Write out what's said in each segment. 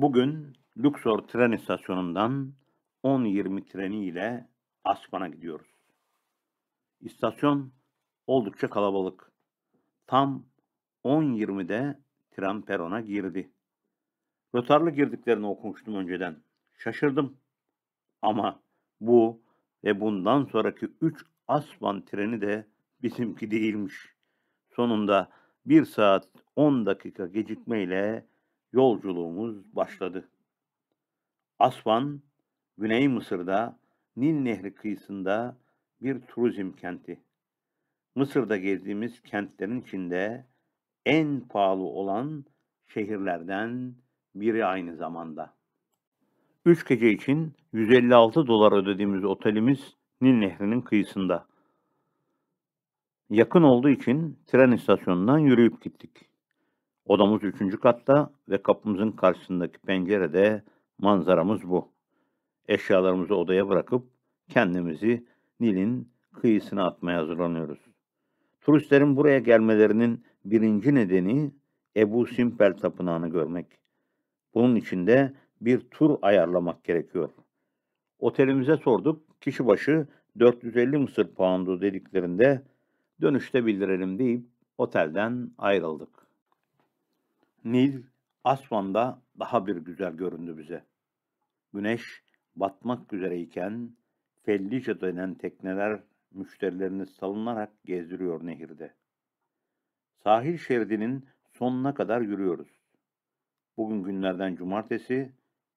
Bugün Luxor tren istasyonundan 10 treniyle Aspan'a gidiyoruz. İstasyon oldukça kalabalık. Tam 10.20'de tren perona girdi. Rötarlı girdiklerini okumuştum önceden. Şaşırdım. Ama bu ve bundan sonraki 3 Aspan treni de bizimki değilmiş. Sonunda 1 saat 10 dakika gecikmeyle yolculuğumuz başladı. Aswan, Güney Mısır'da Nil Nehri kıyısında bir turizm kenti. Mısır'da gezdiğimiz kentlerin içinde en pahalı olan şehirlerden biri aynı zamanda. Üç gece için 156 dolar ödediğimiz otelimiz Nil Nehri'nin kıyısında. Yakın olduğu için tren istasyonundan yürüyüp gittik. Odamız üçüncü katta ve kapımızın karşısındaki pencerede manzaramız bu. Eşyalarımızı odaya bırakıp kendimizi Nil'in kıyısına atmaya hazırlanıyoruz. Turistlerin buraya gelmelerinin birinci nedeni Ebu Simpel Tapınağı'nı görmek. Bunun için de bir tur ayarlamak gerekiyor. Otelimize sorduk, kişi başı 450 Mısır poundu dediklerinde dönüşte bildirelim deyip otelden ayrıldık. Nil Asvan'da daha bir güzel göründü bize. Güneş batmak üzereyken Fellice denen tekneler müşterilerini salınarak gezdiriyor nehirde. Sahil şeridinin sonuna kadar yürüyoruz. Bugün günlerden cumartesi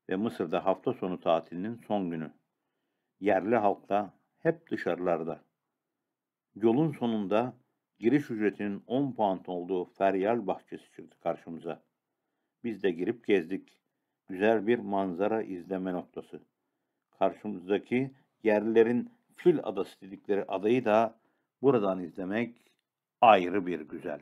ve Mısır'da hafta sonu tatilinin son günü. Yerli halkta hep dışarılarda. Yolun sonunda giriş ücretinin 10 pound olduğu feryal bahçesi çıktı karşımıza. Biz de girip gezdik. Güzel bir manzara izleme noktası. Karşımızdaki yerlerin Fil Adası dedikleri adayı da buradan izlemek ayrı bir güzel.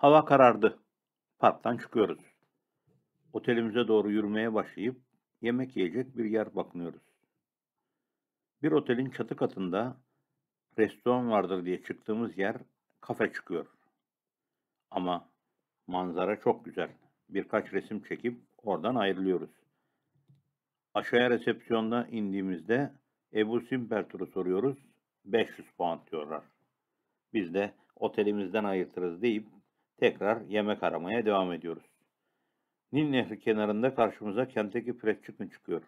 Hava karardı. Parktan çıkıyoruz. Otelimize doğru yürümeye başlayıp yemek yiyecek bir yer bakmıyoruz. Bir otelin çatı katında restoran vardır diye çıktığımız yer kafe çıkıyor. Ama manzara çok güzel. Birkaç resim çekip oradan ayrılıyoruz. Aşağıya resepsiyonda indiğimizde Ebu Simpertur'u soruyoruz. 500 puan diyorlar. Biz de otelimizden ayırtırız deyip tekrar yemek aramaya devam ediyoruz. Nil Nehri kenarında karşımıza kentteki piret çıkın çıkıyor.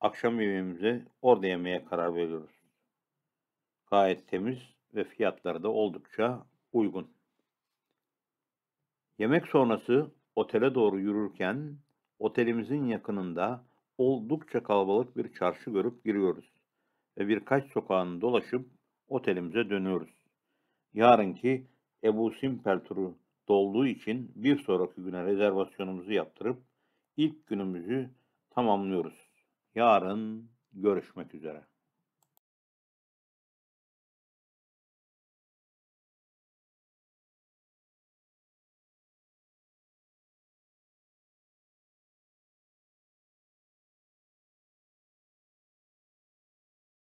Akşam yemeğimizi orada yemeye karar veriyoruz. Gayet temiz ve fiyatları da oldukça uygun. Yemek sonrası otele doğru yürürken otelimizin yakınında oldukça kalabalık bir çarşı görüp giriyoruz ve birkaç sokağını dolaşıp otelimize dönüyoruz. Yarınki Ebu Simper turu dolduğu için bir sonraki güne rezervasyonumuzu yaptırıp ilk günümüzü tamamlıyoruz. Yarın görüşmek üzere.